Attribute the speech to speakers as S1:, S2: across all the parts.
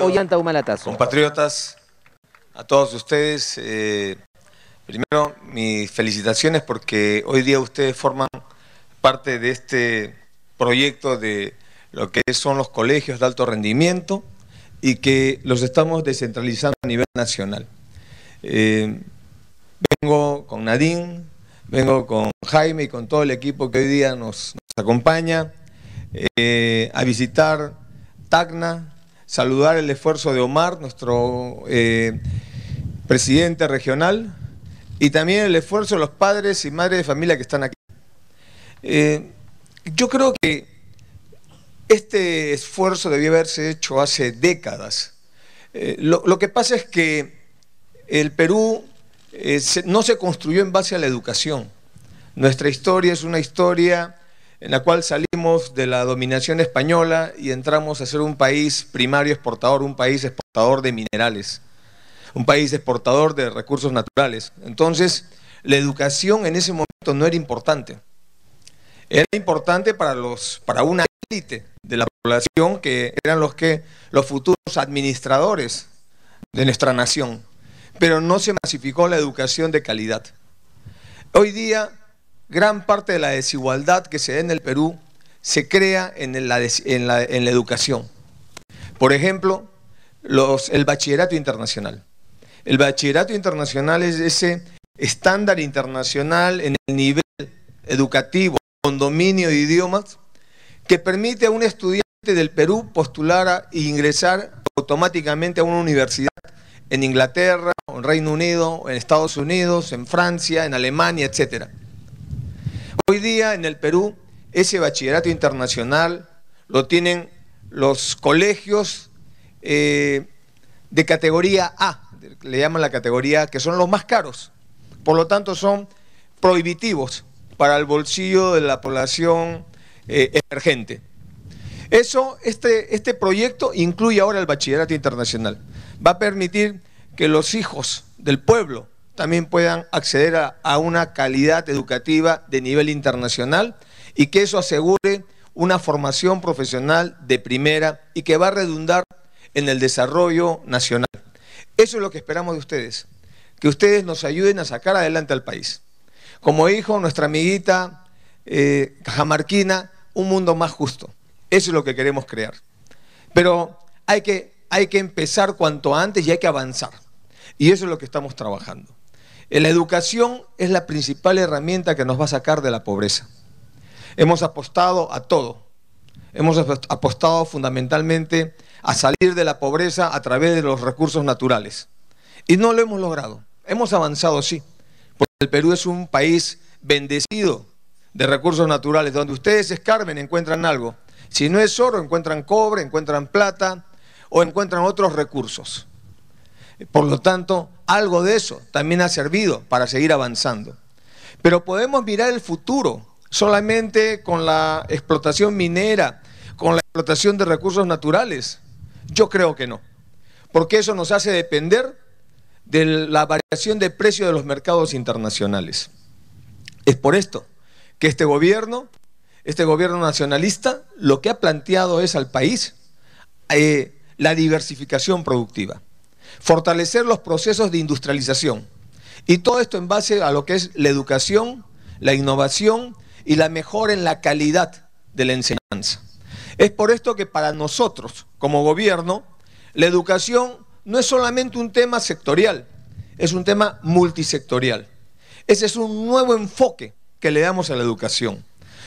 S1: Ollanta Humalatazo. Compatriotas, a todos ustedes, eh, primero mis felicitaciones porque hoy día ustedes forman parte de este proyecto de lo que son los colegios de alto rendimiento y que los estamos descentralizando a nivel nacional. Eh, vengo con Nadine, vengo con Jaime y con todo el equipo que hoy día nos, acompaña eh, a visitar Tacna, saludar el esfuerzo de Omar, nuestro eh, presidente regional, y también el esfuerzo de los padres y madres de familia que están aquí. Eh, yo creo que este esfuerzo debió haberse hecho hace décadas. Eh, lo, que pasa es que el Perú no se construyó en base a la educación. Nuestra historia es una historia en la cual salimos de la dominación española y entramos a ser un país primario exportador, un país exportador de minerales, un país exportador de recursos naturales. Entonces, la educación en ese momento no era importante. Era importante para, los, para una élite de la población que eran los, que, los futuros administradores de nuestra nación, pero no se masificó la educación de calidad. Hoy día, gran parte de la desigualdad que se ve en el Perú se crea en la, educación. Por ejemplo, el bachillerato internacional. El bachillerato internacional es ese estándar internacional en el nivel educativo, con dominio de idiomas, que permite a un estudiante del Perú postular e ingresar automáticamente a una universidad en Inglaterra, en Reino Unido, en Estados Unidos, en Francia, en Alemania, etc. Hoy día en el Perú ese bachillerato internacional lo tienen los colegios eh, de categoría A, le llaman la categoría que son los más caros. Por lo tanto, son prohibitivos para el bolsillo de la población eh, emergente. Eso, este, este, proyecto incluye ahora el bachillerato internacional. Va a permitir que los hijos del pueblo también puedan acceder a una calidad educativa de nivel internacional y que eso asegure una formación profesional de primera y que va a redundar en el desarrollo nacional. Eso es lo que esperamos de ustedes, que ustedes nos ayuden a sacar adelante al país. Como dijo nuestra amiguita eh, jamarquina, un mundo más justo. Eso es lo que queremos crear. Pero hay que, hay que empezar cuanto antes y hay que avanzar. Y eso es lo que estamos trabajando. La educación es la principal herramienta que nos va a sacar de la pobreza. Hemos apostado a todo. Hemos apostado fundamentalmente a salir de la pobreza a través de los recursos naturales. Y no lo hemos logrado. Hemos avanzado, sí, porque el Perú es un país bendecido de recursos naturales. Donde ustedes escarben encuentran algo. Si no es oro, encuentran cobre, encuentran plata o encuentran otros recursos. Por lo tanto, algo de eso también ha servido para seguir avanzando. Pero podemos mirar el futuro solamente con la explotación minera, con la explotación de recursos naturales? Yo creo que no, porque eso nos hace depender de la variación de precio de los mercados internacionales. Es por esto que este gobierno, este gobierno nacionalista, lo que ha planteado es al país eh, la diversificación productiva, fortalecer los procesos de industrialización. Y todo esto en base a lo que es la educación, la innovación y la mejora en la calidad de la enseñanza. Es por esto que para nosotros, como gobierno, la educación no es solamente un tema sectorial, es un tema multisectorial. Ese es un nuevo enfoque que le damos a la educación.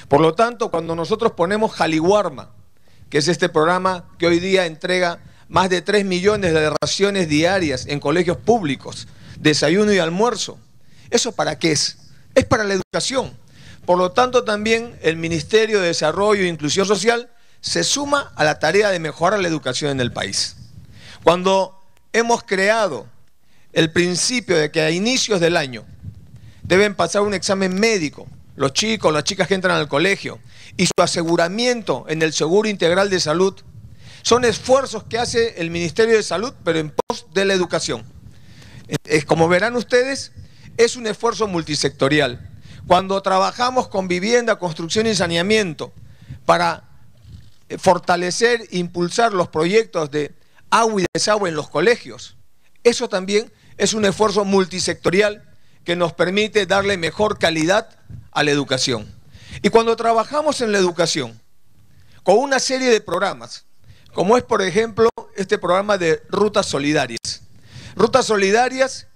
S1: Por lo tanto, cuando nosotros ponemos Jaliwarma, que es este programa que hoy día entrega más de 3 millones de raciones diarias en colegios públicos, desayuno y almuerzo, ¿eso para qué es? Es para la educación. Por lo tanto, también el Ministerio de Desarrollo e Inclusión Social se suma a la tarea de mejorar la educación en el país. Cuando hemos creado el principio de que a inicios del año deben pasar un examen médico, los chicos, las chicas que entran al colegio, y su aseguramiento en el Seguro Integral de Salud, son esfuerzos que hace el Ministerio de Salud, pero en pos de la educación. Como verán ustedes, es un esfuerzo multisectorial cuando trabajamos con vivienda, construcción y saneamiento para eh, fortalecer, e impulsar los proyectos de agua y desagüe en los colegios, eso también es un esfuerzo multisectorial que nos permite darle mejor calidad a la educación. Y cuando trabajamos en la educación, con una serie de programas, como es por ejemplo este programa de rutas solidarias. Rutas solidarias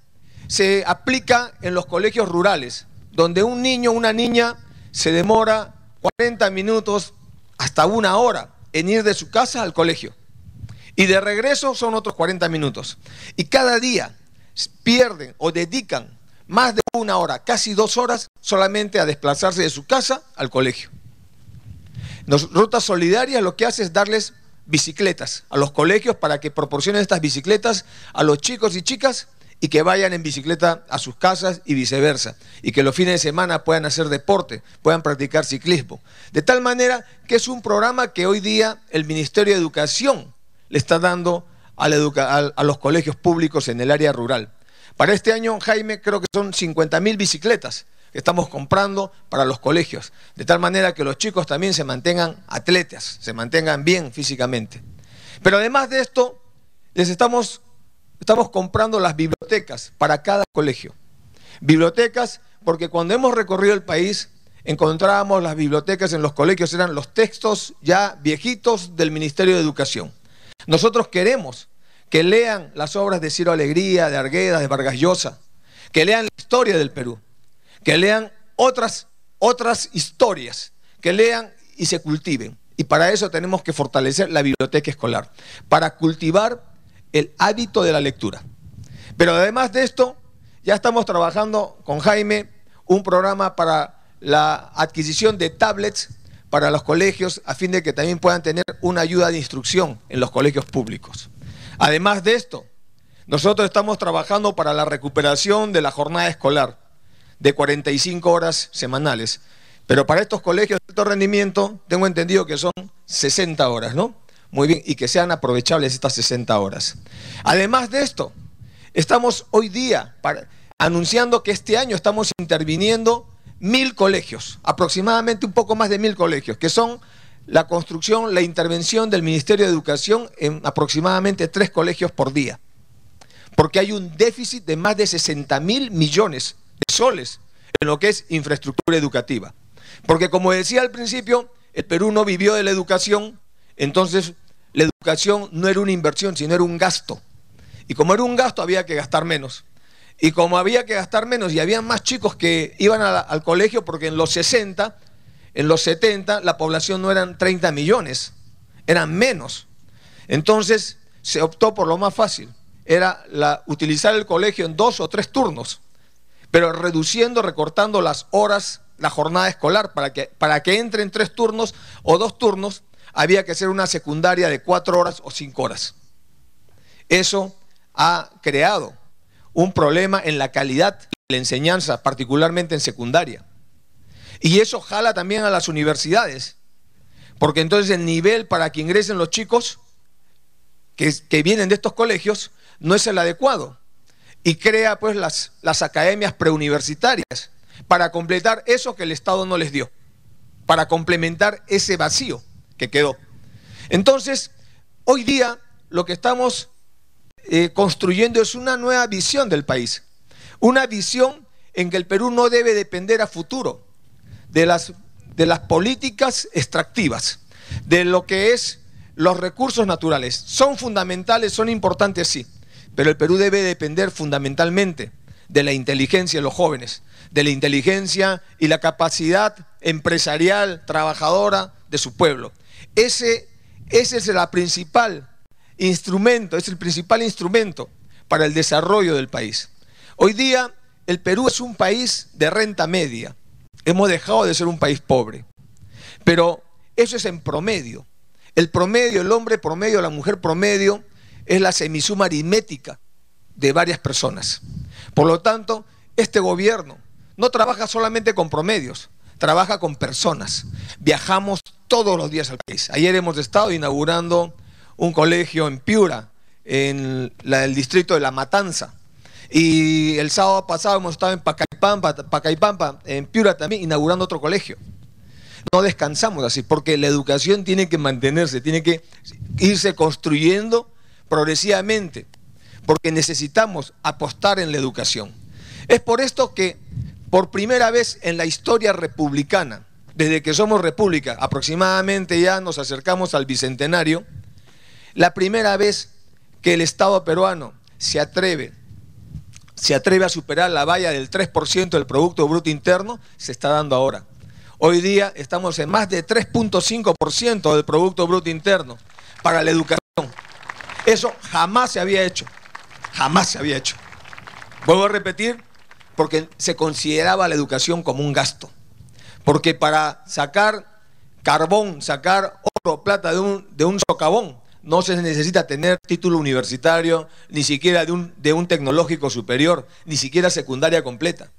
S1: se aplica en los colegios rurales donde un niño o una niña se demora 40 minutos hasta una hora en ir de su casa al colegio. Y de regreso son otros 40 minutos. Y cada día pierden o dedican más de una hora, casi dos horas, solamente a desplazarse de su casa al colegio. Nos, Rutas Solidarias lo que hace es darles bicicletas a los colegios para que proporcionen estas bicicletas a los chicos y chicas y que vayan en bicicleta a sus casas y viceversa, y que los fines de semana puedan hacer deporte, puedan practicar ciclismo. De tal manera que es un programa que hoy día el Ministerio de Educación le está dando a, los colegios públicos en el área rural. Para este año, Jaime, creo que son 50.000 bicicletas que estamos comprando para los colegios, de tal manera que los chicos también se mantengan atletas, se mantengan bien físicamente. Pero además de esto, les estamos, estamos comprando las bibliotecas bibliotecas para cada colegio. Bibliotecas porque cuando hemos recorrido el país encontrábamos las bibliotecas en los colegios, eran los textos ya viejitos del Ministerio de Educación. Nosotros queremos que lean las obras de Ciro Alegría, de Argueda, de Vargas Llosa, que lean la historia del Perú, que lean otras, otras historias, que lean y se cultiven. Y para eso tenemos que fortalecer la biblioteca escolar, para cultivar el hábito de la lectura. Pero además de esto, ya estamos trabajando con Jaime un programa para la adquisición de tablets para los colegios a fin de que también puedan tener una ayuda de instrucción en los colegios públicos. Además de esto, nosotros estamos trabajando para la recuperación de la jornada escolar de 45 horas semanales. Pero para estos colegios de alto rendimiento, tengo entendido que son 60 horas, ¿no? Muy bien, y que sean aprovechables estas 60 horas. Además de esto, Estamos hoy día anunciando que este año estamos interviniendo mil colegios, aproximadamente un poco más de mil colegios, que son la construcción, la intervención del Ministerio de Educación en aproximadamente tres colegios por día. Porque hay un déficit de más de 60 mil millones de soles en lo que es infraestructura educativa. Porque como decía al principio, el Perú no vivió de la educación, entonces la educación no era una inversión, sino era un gasto. Y como era un gasto, había que gastar menos. Y como había que gastar menos y había más chicos que iban al colegio, porque en los 60, en los 70, la población no eran 30 millones, eran menos. Entonces se optó por lo más fácil, era la, utilizar el colegio en dos o tres turnos, pero reduciendo, recortando las horas, la jornada escolar, para que, para que entren tres turnos o dos turnos, había que hacer una secundaria de cuatro horas o cinco horas. Eso ha creado un problema en la calidad de la enseñanza, particularmente en secundaria. Y eso jala también a las universidades, porque entonces el nivel para que ingresen los chicos que, vienen de estos colegios no es el adecuado. Y crea pues las academias preuniversitarias para completar eso que el Estado no les dio, para complementar ese vacío que quedó. Entonces, hoy día lo que estamos eh, construyendo es una nueva visión del país. Una visión en que el Perú no debe depender a futuro de las, de las políticas extractivas, de lo que es los recursos naturales. Son fundamentales, son importantes, sí, pero el Perú debe depender fundamentalmente de la inteligencia de los jóvenes, de la inteligencia y la capacidad empresarial, trabajadora de su pueblo. Ese, esa es la principal instrumento, es el principal instrumento para el desarrollo del país. Hoy día el Perú es un país de renta media. Hemos dejado de ser un país pobre. Pero eso es en promedio. El promedio, el hombre promedio, la mujer promedio, es la semisuma aritmética de varias personas. Por lo tanto, este gobierno no trabaja solamente con promedios, trabaja con personas. Viajamos todos los días al país. Ayer hemos estado inaugurando un colegio en Piura, en el distrito de La Matanza. Y el sábado pasado hemos estado en Pacaypampa Pacaipampa, en Piura también, inaugurando otro colegio. No descansamos así, porque la educación tiene que mantenerse, tiene que irse construyendo progresivamente, porque necesitamos apostar en la educación. Es por esto que, por primera vez en la historia republicana, desde que somos república, aproximadamente ya nos acercamos al bicentenario, la primera vez que el Estado peruano se atreve, se atreve a superar la valla del 3% del Producto Bruto Interno, se está dando ahora. Hoy día estamos en más de 3.5% del Producto Bruto Interno para la educación. Eso jamás se había hecho, jamás se había hecho. Vuelvo a repetir, porque se consideraba la educación como un gasto. Porque para sacar carbón, sacar oro, plata de un, de un socavón, no se necesita tener título universitario, ni siquiera de un, de un tecnológico superior, ni siquiera secundaria completa.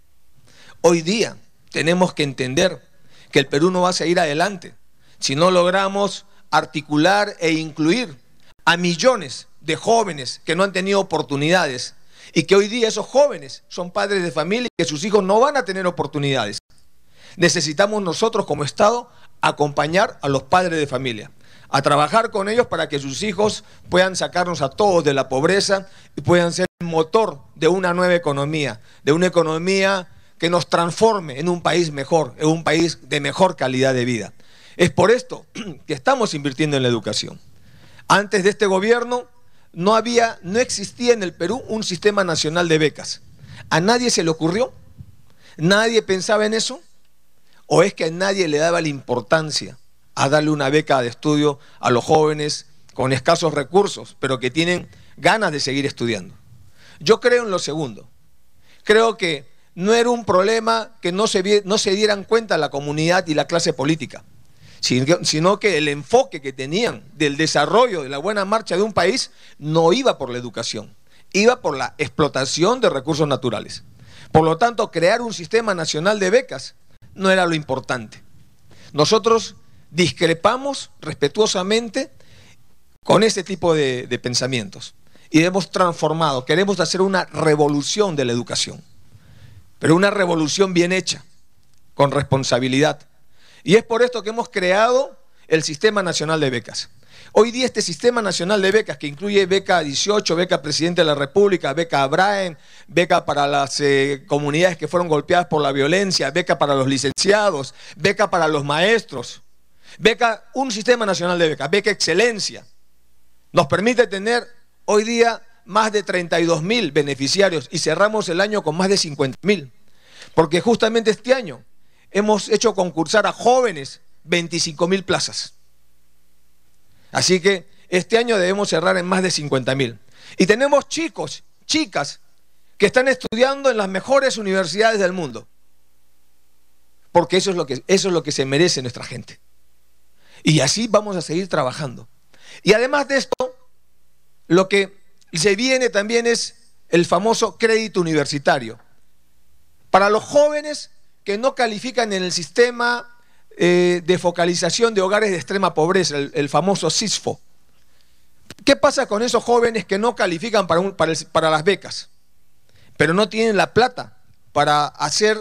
S1: Hoy día tenemos que entender que el Perú no va a seguir adelante si no logramos articular e incluir a millones de jóvenes que no han tenido oportunidades y que hoy día esos jóvenes son padres de familia y que sus hijos no van a tener oportunidades. Necesitamos nosotros como Estado acompañar a los padres de familia a trabajar con ellos para que sus hijos puedan sacarnos a todos de la pobreza y puedan ser el motor de una nueva economía, de una economía que nos transforme en un país mejor, en un país de mejor calidad de vida. Es por esto que estamos invirtiendo en la educación. Antes de este gobierno no había, no existía en el Perú un sistema nacional de becas. ¿A nadie se le ocurrió? ¿Nadie pensaba en eso? ¿O es que a nadie le daba la importancia? a darle una beca de estudio a los jóvenes con escasos recursos, pero que tienen ganas de seguir estudiando. Yo creo en lo segundo. Creo que no era un problema que no se, no dieran cuenta la comunidad y la clase política, sino que el enfoque que tenían del desarrollo de la buena marcha de un país no iba por la educación, iba por la explotación de recursos naturales. Por lo tanto, crear un sistema nacional de becas no era lo importante. Nosotros discrepamos respetuosamente con ese tipo de, pensamientos. Y hemos transformado, queremos hacer una revolución de la educación, pero una revolución bien hecha, con responsabilidad. Y es por esto que hemos creado el Sistema Nacional de Becas. Hoy día este Sistema Nacional de Becas, que incluye beca 18, beca Presidente de la República, beca Abraham, beca para las eh, comunidades que fueron golpeadas por la violencia, beca para los licenciados, beca para los maestros, Beca, un sistema nacional de becas, beca excelencia, nos permite tener hoy día más de 32 mil beneficiarios y cerramos el año con más de 50 mil. Porque justamente este año hemos hecho concursar a jóvenes 25 mil plazas. Así que este año debemos cerrar en más de 50 mil. Y tenemos chicos, chicas, que están estudiando en las mejores universidades del mundo. Porque eso es lo eso es lo que se merece nuestra gente. Y así vamos a seguir trabajando. Y además de esto, lo que se viene también es el famoso crédito universitario. Para los jóvenes que no califican en el sistema eh, de focalización de hogares de extrema pobreza, el, famoso SISFO. ¿Qué pasa con esos jóvenes que no califican para, para las becas, pero no tienen la plata para hacer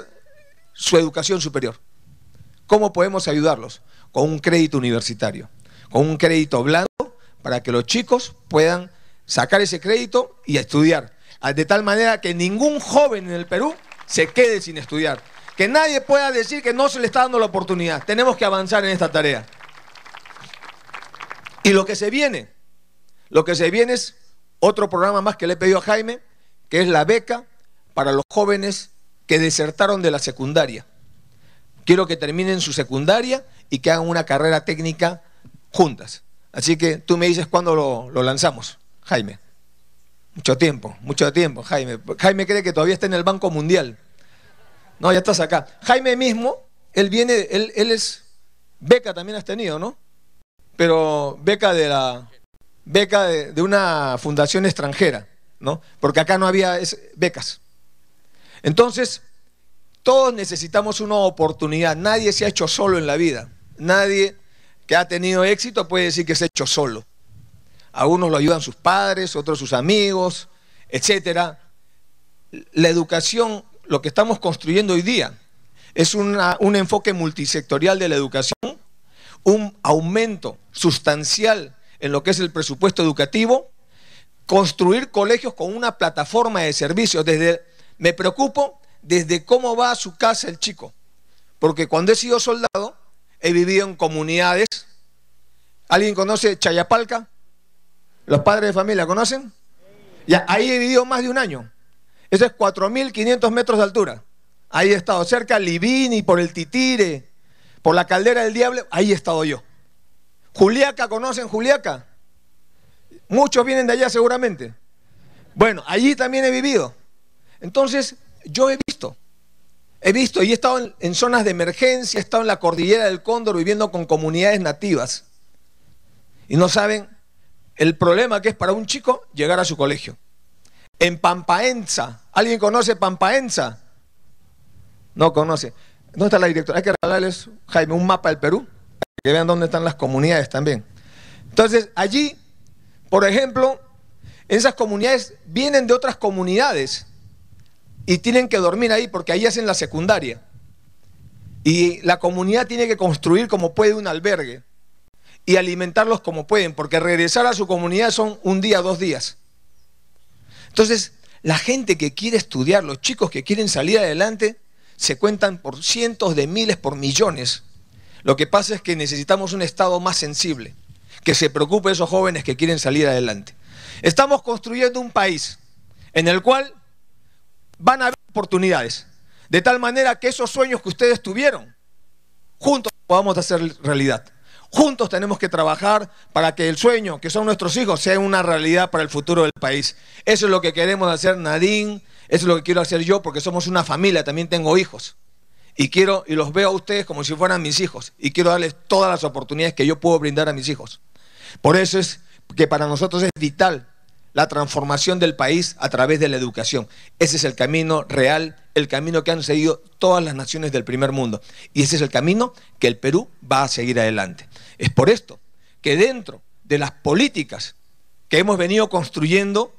S1: su educación superior? ¿Cómo podemos ayudarlos? con un crédito universitario, con un crédito blando para que los chicos puedan sacar ese crédito y estudiar. Ah, de tal manera que ningún joven en el Perú se quede sin estudiar. Que nadie pueda decir que no se le está dando la oportunidad. Tenemos que avanzar en esta tarea. Y lo que se viene, lo que se viene es otro programa más que le he pedido a Jaime, que es la beca para los jóvenes que desertaron de la secundaria. Quiero que terminen su secundaria y que hagan una carrera técnica juntas. Así que tú me dices cuándo lo, lanzamos, Jaime. Mucho tiempo, mucho tiempo, Jaime. Jaime cree que todavía está en el Banco Mundial. No, ya estás acá. Jaime mismo, él viene, él, es, beca también has tenido, ¿no? Pero beca de la, beca de, una fundación extranjera, ¿no? Porque acá no había becas. Entonces, todos necesitamos una oportunidad, nadie se ha hecho solo en la vida. Nadie que ha tenido éxito puede decir que se ha hecho solo. A unos lo ayudan sus padres, otros sus amigos, etc. La educación, lo que estamos construyendo hoy día, es un enfoque multisectorial de la educación, un aumento sustancial en lo que es el presupuesto educativo, construir colegios con una plataforma de servicios. Desde, me preocupo desde cómo va a su casa el chico, porque cuando he sido soldado, he vivido en comunidades. ¿Alguien conoce Chayapalca? ¿Los padres de familia conocen? ahí he vivido más de un año. Eso es 4.500 metros de altura. Ahí he estado cerca, Libini, por el Titire, por la Caldera del Diablo, ahí he estado yo. Juliaca, ¿conocen Juliaca? Muchos vienen de allá seguramente. Bueno, allí también he vivido. Entonces, yo he visto. He visto y he estado en, zonas de emergencia, he estado en la cordillera del Cóndor viviendo con comunidades nativas. Y no saben el problema que es para un chico llegar a su colegio. En Pampaenza, ¿alguien conoce Pampaenza? No conoce. ¿Dónde está la directora? Hay que regalarles, Jaime, un mapa del Perú, para que vean dónde están las comunidades también. Entonces, allí, por ejemplo, esas comunidades vienen de otras comunidades y tienen que dormir ahí porque ahí hacen la secundaria. Y la comunidad tiene que construir como puede un albergue y alimentarlos como pueden, porque regresar a su comunidad son un día, dos días. Entonces, la gente que quiere estudiar, los chicos que quieren salir adelante, se cuentan por cientos de miles, por millones. Lo que pasa es que necesitamos un Estado más sensible, que se preocupe de esos jóvenes que quieren salir adelante. Estamos construyendo un país en el cual van a haber oportunidades. De tal manera que esos sueños que ustedes tuvieron, juntos podamos hacer realidad. Juntos tenemos que trabajar para que el sueño que son nuestros hijos sea una realidad para el futuro del país. Eso es lo que queremos hacer Nadine, eso es lo que quiero hacer yo porque somos una familia, también tengo hijos. Y quiero y los veo a ustedes como si fueran mis hijos y quiero darles todas las oportunidades que yo puedo brindar a mis hijos. Por eso es que para nosotros es vital la transformación del país a través de la educación. Ese es el camino real, el camino que han seguido todas las naciones del primer mundo. Y ese es el camino que el Perú va a seguir adelante. Es por esto que dentro de las políticas que hemos venido construyendo,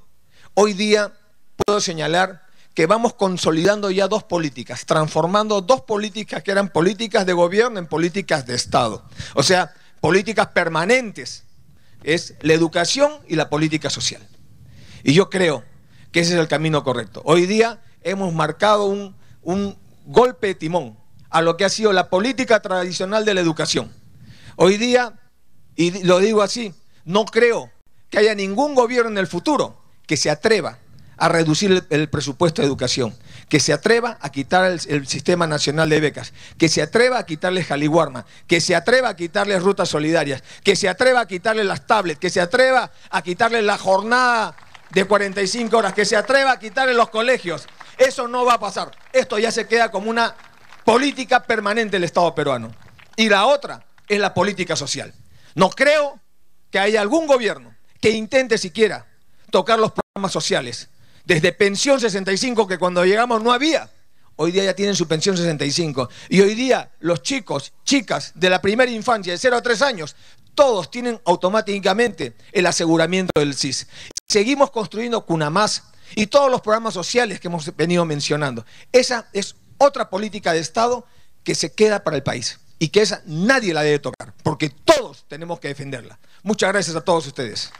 S1: hoy día puedo señalar que vamos consolidando ya dos políticas, transformando dos políticas que eran políticas de gobierno en políticas de Estado. O sea, políticas permanentes. Es la educación y la política social. Y yo creo que ese es el camino correcto. Hoy día hemos marcado un, golpe de timón a lo que ha sido la política tradicional de la educación. Hoy día, y lo digo así, no creo que haya ningún gobierno en el futuro que se atreva a reducir el, presupuesto de educación, que se atreva a quitar el, sistema nacional de becas, que se atreva a quitarles Jaliwarma, que se atreva a quitarles rutas solidarias, que se atreva a quitarles las tablets, que se atreva a quitarles la jornada de 45 horas, que se atreva a quitar en los colegios. Eso no va a pasar. Esto ya se queda como una política permanente del Estado peruano. Y la otra es la política social. No creo que haya algún gobierno que intente siquiera tocar los programas sociales. Desde Pensión 65, que cuando llegamos no había, hoy día ya tienen su pensión 65. Y hoy día los chicos, chicas de la primera infancia, de 0 a 3 años, todos tienen automáticamente el aseguramiento del CIS. Seguimos construyendo CUNAMAS y todos los programas sociales que hemos venido mencionando. Esa es otra política de Estado que se queda para el país y que esa nadie la debe tocar, porque todos tenemos que defenderla. Muchas gracias a todos ustedes.